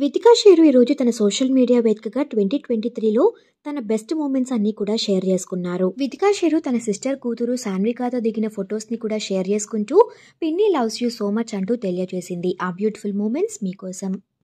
వితికా షేరు ఈరోజు తన social media వేదికగా ట్వంటీ ట్వంటీ త్రీలో తన బెస్ట్ మూమెంట్స్ అన్ని కూడా షేర్ చేసుకున్నారు వితికా షేరు తన సిస్టర్ కూతురు సాన్వికాతో దిగిన ఫొటోస్ ని కూడా షేర్ చేసుకుంటూ పిన్ని లవ్స్ యూ సో మచ్ అంటూ తెలియజేసింది ఆ బ్యూటిఫుల్ మూమెంట్స్ మీకోసం